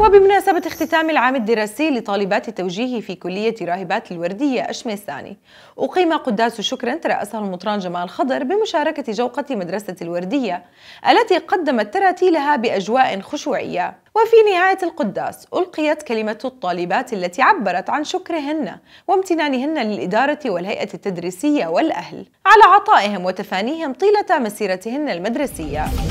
وبمناسبة اختتام العام الدراسي لطالبات التوجيه في كلية راهبات الوردية أشمي الثاني أقيم قداس شكرا ترأسه المطران جمال خضر بمشاركة جوقة مدرسة الوردية التي قدمت تراتيلها بأجواء خشوعية وفي نهاية القداس ألقيت كلمة الطالبات التي عبرت عن شكرهن وامتنانهن للإدارة والهيئة التدريسية والأهل على عطائهم وتفانيهم طيلة مسيرتهن المدرسية